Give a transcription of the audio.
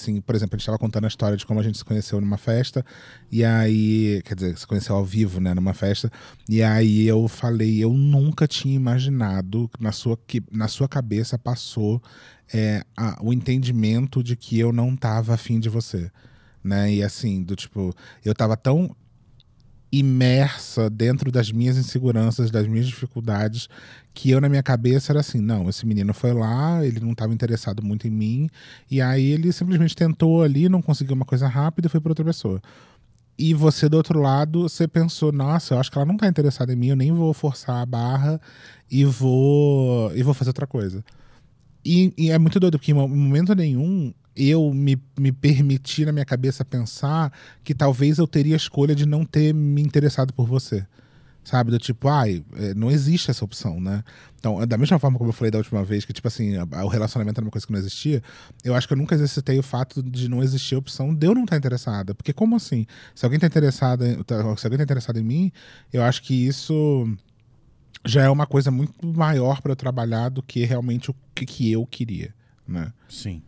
Assim, por exemplo, a gente estava contando a história de como a gente se conheceu numa festa, e aí, quer dizer, se conheceu ao vivo, né, numa festa, e aí eu falei, eu nunca tinha imaginado na sua, que na sua cabeça passou é, a, o entendimento de que eu não estava afim de você. Né? E assim, do tipo, eu tava tão imersa dentro das minhas inseguranças, das minhas dificuldades, que eu na minha cabeça era assim, não, esse menino foi lá, ele não estava interessado muito em mim, e aí ele simplesmente tentou ali, não conseguiu uma coisa rápida e foi para outra pessoa. E você do outro lado, você pensou, nossa, eu acho que ela não está interessada em mim, eu nem vou forçar a barra e vou e vou fazer outra coisa. E, e, é muito doido, porque em momento nenhum eu me, me permiti na minha cabeça pensar que talvez eu teria a escolha de não ter me interessado por você. Sabe? Do tipo, ai, é, não existe essa opção, né? Então, da mesma forma como eu falei da última vez, que, tipo assim, o relacionamento era uma coisa que não existia, eu acho que eu nunca exercitei o fato de não existir a opção de eu não estar interessada. Porque como assim? Se alguém está interessado, tá, se alguém tá interessado em mim, eu acho que isso já é uma coisa muito maior para eu trabalhar do que realmente o que, que eu queria, né? Sim.